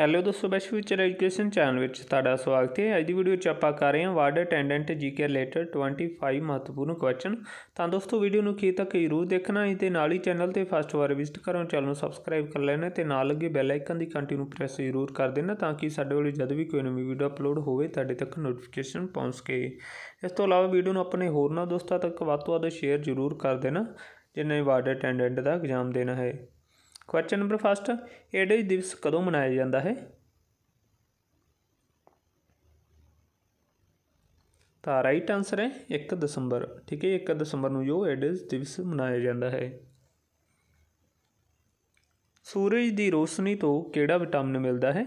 hello ਦੋਸਤੋ bash future education channel ਵਿੱਚ ਤੁਹਾਡਾ ਸਵਾਗਤ ਹੈ ਅੱਜ ਦੀ ਵੀਡੀਓ 'ਚ ਆਪਾਂ ਕਰ ਰਹੇ ਹਾਂ ਵਾਰਡ ਅਟੈਂਡੈਂਟ ਜੀਕੇ ਰਿਲੇਟਡ 25 ਮਹੱਤਵਪੂਰਨ ਕੁਐਸਚਨ ਤਾਂ ਦੋਸਤੋ ਵੀਡੀਓ ਨੂੰ ਅਖੀਰ ਤੱਕ ਜ਼ਰੂਰ ਦੇਖਣਾ ਹੈ ਤੇ ਨਾਲ ਹੀ ਚੈਨਲ ਤੇ ਫਸਟ ਵਾਰ ਵਿਜ਼ਿਟ ਕਰੋ ਚੈਨਲ ਨੂੰ ਸਬਸਕ੍ਰਾਈਬ ਕਰ ਲੈਣਾ ਤੇ ਨਾਲ ਲੱਗੇ ਬੈਲ ਆਈਕਨ ਦੀ ਘੰਟੀ ਨੂੰ ਪ੍ਰੈਸ ਜ਼ਰੂਰ ਕਰ ਦੇਣਾ ਤਾਂ ਕਿ ਸਾਡੇ ਵੱਲੋਂ ਜਦ ਵੀ ਕੋਈ ਨਵੀਂ ਵੀਡੀਓ ਅਪਲੋਡ ਹੋਵੇ ਤੁਹਾਡੇ ਤੱਕ ਨੋਟੀਫਿਕੇਸ਼ਨ ਪਹੁੰਚ ਸਕੇ ਇਸ ਤੋਂ ਇਲਾਵਾ ਵੀਡੀਓ ਨੂੰ ਆਪਣੇ ਹੋਰਨਾਂ ਦੋਸਤਾਂ ਤੱਕ ਵੱਧ ਤੋਂ ਵੱਧ ਸ਼ੇਅਰ ਜ਼ਰੂਰ ਕਰ ਦੇਣਾ ਜਿਨ੍ਹਾਂ ਨੇ ਵਾਰਡ ਅਟੈਂਡੈਂਟ ਦਾ ਐਗਜ਼ਾਮ ਦੇਣਾ ਹੈ ਕੁਐਸਚਨ ਨੰਬਰ 1 ਏਡਜ਼ ਦਿਵਸ ਕਦੋਂ ਮਨਾਇਆ ਜਾਂਦਾ ਹੈ ਤਾਂ ਰਾਈਟ ਆਨਸਰ ਹੈ 1 ਦਸੰਬਰ ਠੀਕ ਹੈ 1 ਦਸੰਬਰ ਨੂੰ ਜੋ ਏਡਜ਼ ਦਿਵਸ ਮਨਾਇਆ ਜਾਂਦਾ ਹੈ ਸੂਰਜ ਦੀ ਰੋਸ਼ਨੀ ਤੋਂ ਕਿਹੜਾ ਵਿਟਾਮਿਨ ਮਿਲਦਾ ਹੈ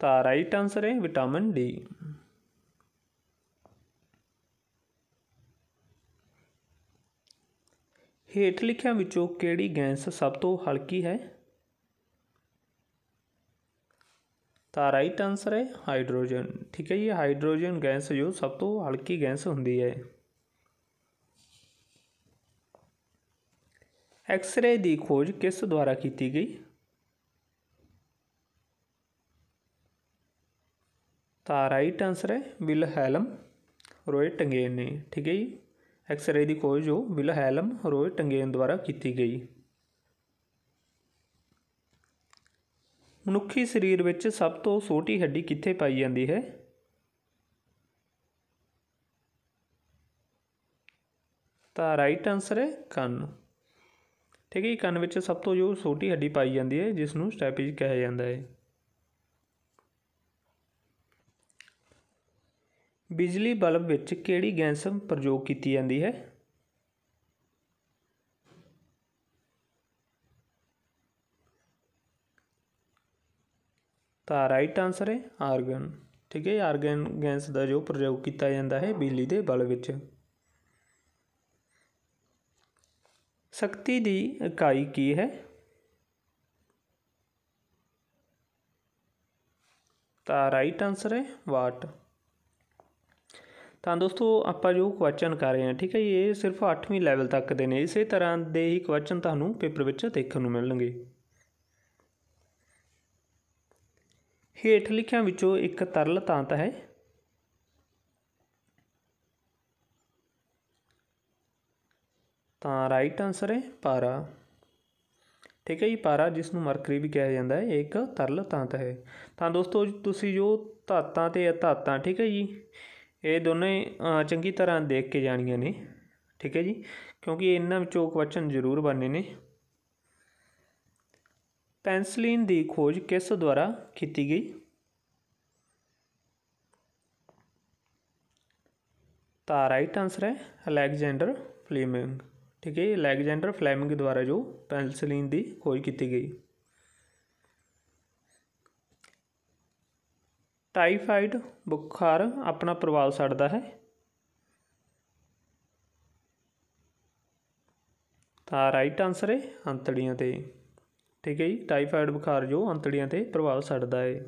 ਤਾਂ ਰਾਈਟ ਆਨਸਰ ਹੈ ਵਿਟਾਮਿਨ ਡੀ ਹੇਠ ਲਿਖਿਆਂ ਵਿੱਚੋਂ ਕਿਹੜੀ ਗੈਸ ਸਭ ਤੋਂ ਹਲਕੀ ਹੈ ਤਾਂ ਰਾਈਟ ਆਨਸਰ ਹੈ ਹਾਈਡਰੋਜਨ ਠੀਕ ਹੈ ਜੀ ਹਾਈਡਰੋਜਨ ਗੈਸ ਜੋ ਸਭ ਤੋਂ ਹਲਕੀ ਗੈਸ ਹੁੰਦੀ ਹੈ ਐਕਸ-ਰੇ ਦੀ ਖੋਜ ਕਿਸ ਦੁਆਰਾ ਕੀਤੀ ਗਈ ਤਾਂ ਰਾਈਟ ਆਨਸਰ ਹੈ ਵਿਲਹੈਲਮ ਰੋਏ ਨੇ ਠੀਕ ਹੈ ਜੀ ਐਕਸ-ਰੇ ਦੀ ਖੋਜ ਜੋ ਵਿਲਹੈਲਮ ਰੋਏ ਟੰਗੇਨ ਦੁਆਰਾ ਕੀਤੀ ਗਈ ਮਨੁੱਖੀ ਸਰੀਰ ਵਿੱਚ ਸਭ ਤੋਂ ਛੋਟੀ ਹੱਡੀ ਕਿੱਥੇ ਪਾਈ ਜਾਂਦੀ ਹੈ ਤਾਂ ਰਾਈਟ ਆਨਸਰ ਹੈ ਕੰਨ ਠੀਕ ਹੈ ਕੰਨ ਵਿੱਚ ਸਭ ਤੋਂ ਜੋ ਛੋਟੀ ਹੱਡੀ ਪਾਈ ਜਾਂਦੀ ਹੈ ਜਿਸ ਨੂੰ ਸਟੈਪੀਜ਼ ਕਿਹਾ ਜਾਂਦਾ ਹੈ ਬਿਜਲੀ ਬਲਬ ਵਿੱਚ ਕਿਹੜੀ ਗੈਸ ਪ੍ਰਯੋਗ ਕੀਤੀ ਜਾਂਦੀ ਹੈ ਤਾਂ ਰਾਈਟ ਆਨਸਰ ਹੈ ਆਰਗਨ ਠੀਕ ਹੈ ਆਰਗਨ ਗੈਸ ਦਾ ਜੋ ਪ੍ਰਯੋਗ ਕੀਤਾ ਜਾਂਦਾ ਹੈ ਬਿਜਲੀ ਦੇ ਬਲਬ ਵਿੱਚ ਸ਼ਕਤੀ ਦੀ ਇਕਾਈ ਕੀ ਹੈ ਤਾਂ ਰਾਈਟ ਆਨਸਰ ਹੈ ਵਾਟ ਤਾਂ ਦੋਸਤੋ ਆਪਾਂ ਜੋ ਕੁਐਸਚਨ ਕਰ ਰਹੇ ਹਾਂ ਠੀਕ ਹੈ ਇਹ ਸਿਰਫ 8ਵੀਂ ਲੈਵਲ ਤੱਕ ਦੇ ਨੇ ਇਸੇ ਤਰ੍ਹਾਂ ਦੇ ਹੀ ਕੁਐਸਚਨ ਤੁਹਾਨੂੰ ਪੇਪਰ ਵਿੱਚ ਦੇਖਣ ਨੂੰ ਮਿਲਣਗੇ ਹੇਠ ਲਿਖਿਆਂ ਵਿੱਚੋਂ ਇੱਕ ਤਰਲ ਤਾਂਤ ਹੈ ਤਾਂ ਰਾਈਟ ਆਨਸਰ ਹੈ ਪਾਰਾ ਠੀਕ ਹੈ ਜੀ ਪਾਰਾ ਜਿਸ ਨੂੰ ਮਰਕਰੀ ਵੀ ਕਿਹਾ ਜਾਂਦਾ ਹੈ ਇੱਕ ਤਰਲ ਤਾਂਤ ਹੈ ਤਾਂ ਦੋਸਤੋ ਤੁਸੀਂ ਜੋ ਧਾਤਾਂ ਤੇ ਅਧਾਤਾਂ ਠੀਕ ਹੈ ਜੀ ਇਹ ਦੋਨੇ ਚੰਗੀ ਤਰ੍ਹਾਂ ਦੇਖ ਕੇ ਜਾਣੀਆਂ ਨੇ ਠੀਕ ਹੈ ਜੀ ਕਿਉਂਕਿ ਇਹਨਾਂ ਵਿੱਚੋਂ ਕੁਐਸਚਨ ਜ਼ਰੂਰ ਬਣਨੇ ਨੇ ਪੈਨਸਲਿਨ ਦੀ ਖੋਜ ਕਿਸ ਦੁਆਰਾ ਕੀਤੀ ਗਈ ਤਾਂ ਰਾਈਟ ਆਨਸਰ ਹੈ ਅਲੈਗਜ਼ੈਂਡਰ ਫਲੇਮਿੰਗ ਠੀਕ ਹੈ ਅਲੈਗਜ਼ੈਂਡਰ ਫਲੇਮਿੰਗ ਦੁਆਰਾ ਜੋ ਪੈਨਸਲਿਨ ਦੀ ਖੋਜ ਕੀਤੀ ਗਈ ਟਾਈਫਾਈਡ ਬੁਖਾਰ ਆਪਣਾ ਪ੍ਰਭਾਵ ਛੱਡਦਾ ਹੈ ਤਾਂ ਰਾਈਟ ਆਨਸਰ ਹੈ ਅੰਤੜੀਆਂ ਤੇ ਠੀਕ ਹੈ ਜੀ ਟਾਈਫਾਈਡ ਬੁਖਾਰ ਜੋ ਅੰਤੜੀਆਂ ਤੇ ਪ੍ਰਭਾਵ ਛੱਡਦਾ ਹੈ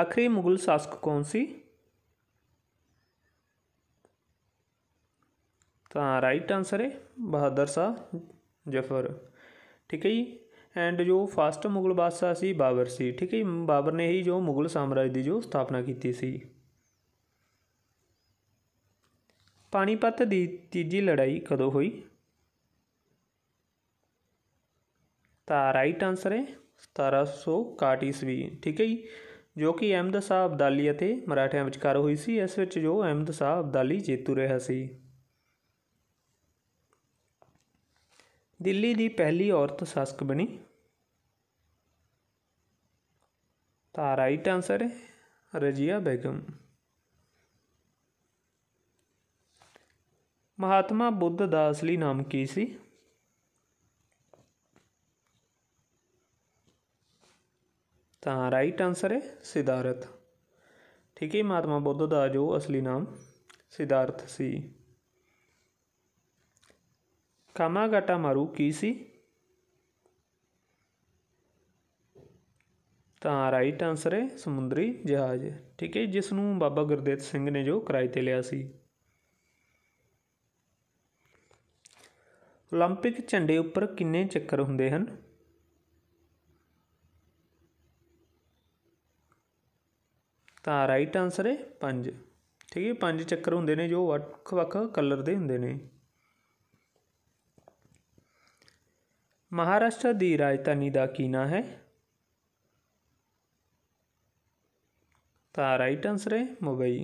ਆਖਰੀ ਮੁਗਲ ਸ਼ਾਸਕ ਕੌਣ ਸੀ ਤਾਂ ਰਾਈਟ ਆਨਸਰ ਹੈ ਬਹਾਦਰ ਸ਼ਾਹ ਜਫਰ ਠੀਕ ਹੈ ਜੀ ਐਂਡ ਜੋ ਫਸਟ ਮੁਗਲ ਬਾਦਸ਼ਾਹ ਸੀ ਬਾਬਰ ਸੀ ਠੀਕ ਹੈ ਬਾਬਰ ਨੇ ਹੀ ਜੋ ਮੁਗਲ ਸਾਮਰਾਜ ਦੀ ਜੋ ਸਥਾਪਨਾ ਕੀਤੀ ਸੀ ਪਾਣੀਪਤ ਦੀ ਤੀਜੀ ਲੜਾਈ ਕਦੋਂ ਹੋਈ ਤਾਂ ਰਾਈਟ ਆਨਸਰ ਹੈ 1761 ਈਸਵੀ ਠੀਕ ਹੈ ਜੀ ਜੋ ਕਿ ਅਹਿਮਦ ਸ਼ਾਹ ਅਬਦਾਲੀ ਅਤੇ ਮਰਾਠਿਆਂ ਵਿਚਕਾਰ ਹੋਈ ਸੀ ਇਸ ਵਿੱਚ ਜੋ ਅਹਿਮਦ ਸ਼ਾਹ ਅਬਦਾਲੀ ਜੇਤੂ ਰਿਹਾ ਸੀ ਦਿੱਲੀ ਦੀ ਪਹਿਲੀ ਔਰਤ ਸ਼ਾਸਕ ਬਣੀ ਤਾਂ ਰਾਈਟ ਆਨਸਰ ਹੈ ਰਜੀਆ ਬੇਗਮ ਮਹਾਤਮਾ ਬੁੱਧ ਦਾ ਅਸਲੀ ਨਾਮ ਕੀ ਸੀ ਤਾਂ ਰਾਈਟ ਆਨਸਰ ਹੈ ਸਿਦਾਰਥ ਠੀਕ ਹੈ ਮਹਾਤਮਾ ਬੁੱਧ ਦਾ ਜੋ ਅਸਲੀ ਨਾਮ ਸਿਦਾਰਥ ਸੀ ਕਾਮਾਗਾਟਾਮਾਰੂ ਕੀ ਸੀ ਤਾਂ ਰਾਈਟ ਆਨਸਰ ਹੈ ਸਮੁੰਦਰੀ ਜਹਾਜ਼ ਠੀਕ ਹੈ ਜਿਸ ਨੂੰ ਬਾਬਾ ਗੁਰਦੇਵ ਸਿੰਘ ਨੇ ਜੋ ਕਿਰਾਏ ਤੇ ਲਿਆ ਸੀ 올림픽 ਝੰਡੇ ਉੱਪਰ ਕਿੰਨੇ ਚੱਕਰ ਹੁੰਦੇ ਹਨ ਤਾਂ ਰਾਈਟ ਆਨਸਰ ਹੈ 5 ਠੀਕ ਹੈ 5 ਚੱਕਰ ਹੁੰਦੇ ਨੇ ਜੋ ਵੱਖ-ਵੱਖ ਕਲਰ ਦੇ ਹੁੰਦੇ ਨੇ ਮਹਾਰਾਸ਼ਟਰ ਦੀ ਰਾਜਧਾਨੀ ਦਾ ਕੀ ਨਾਂ ਹੈ ਤਾਂ ਰਾਈਟ ਆਨਸਰ ਹੈ ਮੁੰਬਈ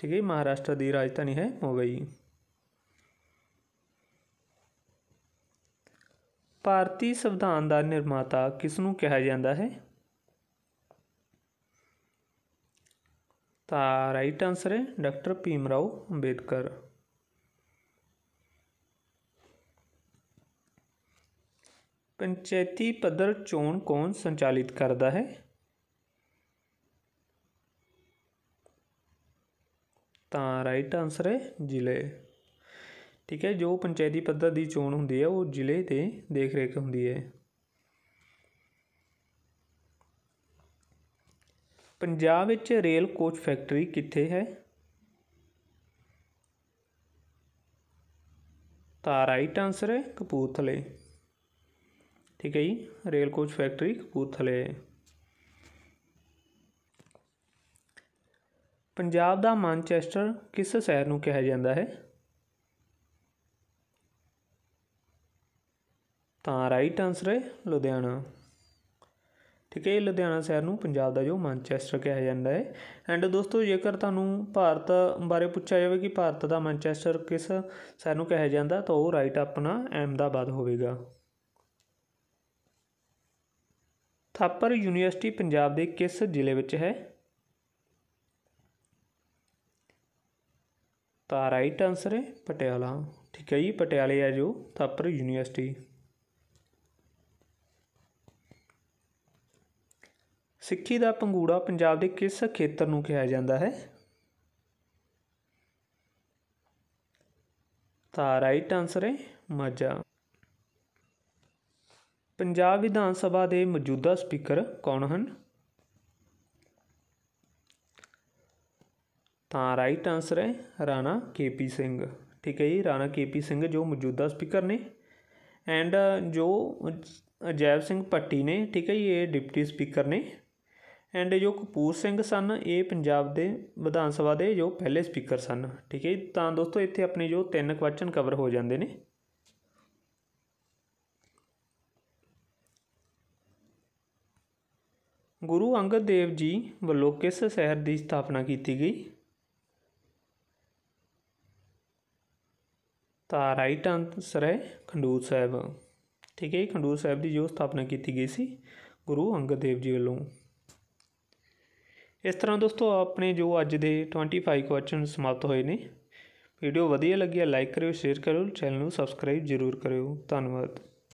ठीक है महाराष्ट्र की राजधानी है मुंबई ਭਾਰਤੀ ਸੰਵਿਧਾਨ ਦਾ ਨਿਰਮਾਤਾ ਕਿਸ ਨੂੰ ਕਿਹਾ ਜਾਂਦਾ ਹੈ ਤਾਂ ਰਾਈਟ ਆਨਸਰ ਹੈ ਡਾਕਟਰ ਭੀਮ ਰਾਓ ਅੰਬੇਦਕਰ ਪੰਚਾਇਤੀ ਪੱਧਰ ਚੋਣ ਕੌਣ ਸੰਚਾਲਿਤ ਕਰਦਾ ਹੈ ਤਾਂ ਰਾਈਟ ਆਨਸਰ ਹੈ ਜ਼ਿਲ੍ਹੇ ਠੀਕ ਹੈ ਜੋ ਪੰਚਾਇਤੀ ਪੱਧਰ ਦੀ ਚੋਣ ਹੁੰਦੀ ਹੈ ਉਹ ਜ਼ਿਲ੍ਹੇ ਤੇ ਦੇਖ ਰੇਖ ਹੁੰਦੀ ਹੈ ਪੰਜਾਬ ਵਿੱਚ ਰੇਲ ਕੋਚ ਫੈਕਟਰੀ ਕਿੱਥੇ ਹੈ ਤਾਂ ਰਾਈਟ ਆਨਸਰ ਹੈ ਕਪੂਰਥਲੇ ਠੀਕ ਹੈ ਜੀ ਰੇਲ ਕੋਚ ਫੈਕਟਰੀ ਕਪੂਰਥਲੇ ਪੰਜਾਬ ਦਾ ਮਾਂਚੈਸਟਰ ਕਿਸ ਸ਼ਹਿਰ ਨੂੰ ਕਿਹਾ ਜਾਂਦਾ ਹੈ ਤਾਂ ਰਾਈਟ ਆਨਸਰ ਹੈ ਲੁਧਿਆਣਾ ਠੀਕ ਹੈ ਲੁਧਿਆਣਾ ਸ਼ਹਿਰ ਨੂੰ ਪੰਜਾਬ ਦਾ ਜੋ ਮਾਂਚੈਸਟਰ ਕਿਹਾ ਜਾਂਦਾ ਹੈ ਐਂਡ ਦੋਸਤੋ ਜੇਕਰ ਤੁਹਾਨੂੰ ਭਾਰਤ ਬਾਰੇ ਪੁੱਛਿਆ ਜਾਵੇ ਕਿ ਭਾਰਤ ਦਾ ਮਾਂਚੈਸਟਰ ਕਿਸ ਸ਼ਹਿਰ ਨੂੰ ਕਿਹਾ ਜਾਂਦਾ ਤਾਂ ਉਹ ਰਾਈਟ ਆਪਣਾ ਅਹਿਮਦਾਬਾਦ ਹੋਵੇਗਾ ਥਾਪਰ ਯੂਨੀਵਰਸਿਟੀ ਪੰਜਾਬ ਦੇ ਕਿਸ ਜ਼ਿਲ੍ਹੇ ਵਿੱਚ ਹੈ ਤਾਂ ਰਾਈਟ ਆਨਸਰ ਹੈ ਪਟਿਆਲਾ ਠੀਕ ਹੈ ਜੀ ਪਟਿਆਲੇ ਆ ਜੋ ਥਾਪਰ ਯੂਨੀਵਰਸਿਟੀ ਸਿੱਖੀ ਦਾ ਪੰਗੂੜਾ ਪੰਜਾਬ ਦੇ ਕਿਸ ਖੇਤਰ ਨੂੰ ਕਿਹਾ ਜਾਂਦਾ ਹੈ ਤਾਂ ਰਾਈਟ ਆਨਸਰ ਹੈ ਮਾਝਾ ਪੰਜਾਬ ਵਿਧਾਨ ਸਭਾ ਦੇ ਮੌਜੂਦਾ ਸਪੀਕਰ ਕੌਣ ਹਨ ਤਾਂ ਰਾਈਟ ਆਨਸਰ ਹੈ ਰਾਣਾ ਕੇਪੀ ਸਿੰਘ ਠੀਕ ਹੈ ਜੀ ਰਾਣਾ ਕੇਪੀ ਸਿੰਘ ਜੋ ਮੌਜੂਦਾ ਸਪੀਕਰ ਨੇ ਐਂਡ ਜੋ ਅਜੈਬ ਸਿੰਘ ਪੱਟੀ ਨੇ ਠੀਕ ਹੈ ਜੀ ਇਹ ਡਿਪਟੀ ਸਪੀਕਰ ਨੇ ਐਂਡ ਜੋ ਕਪੂਰ ਸਿੰਘ ਸਨ ਇਹ ਪੰਜਾਬ ਦੇ ਵਿਧਾਨ ਸਭਾ ਦੇ ਜੋ ਪਹਿਲੇ ਸਪੀਕਰ ਸਨ ਠੀਕ ਹੈ ਤਾਂ ਦੋਸਤੋ ਇੱਥੇ ਆਪਣੇ ਜੋ ਤਿੰਨ ਕੁਐਸਚਨ ਕਵਰ ਹੋ ਜਾਂਦੇ ਨੇ ਗੁਰੂ ਅੰਗਦ ਦੇਵ ਜੀ ਵੱਲੋਂ ਕਿਸ ਸ਼ਹਿਰ ਦੀ ਸਥਾਪਨਾ ਕੀਤੀ ਗਈ ਤਾਂ ਰਾਈਟ ਆਨਸਰ ਹੈ ਖੰਡੂਰ ਸਾਹਿਬ ਠੀਕ ਹੈ ਖੰਡੂਰ ਸਾਹਿਬ ਦੀ ਜੋ ਸਥਾਪਨਾ ਕੀਤੀ ਗਈ ਸੀ ਗੁਰੂ ਅੰਗਦ ਦੇਵ ਜੀ ਵੱਲੋਂ ਇਸ ਤਰ੍ਹਾਂ ਦੋਸਤੋ ਆਪਣੇ ਜੋ ਅੱਜ ਦੇ 25 ਕੁਐਸਚਨ ਸਮਾਪਤ ਹੋਏ ਨੇ ਵੀਡੀਓ ਵਧੀਆ ਲੱਗਿਆ ਲਾਈਕ ਕਰਿਓ ਸ਼ੇਅਰ ਕਰਿਓ ਚੈਨਲ ਨੂੰ ਸਬਸਕ੍ਰਾਈਬ ਜ਼ਰੂਰ ਕਰਿਓ ਧੰਨਵਾਦ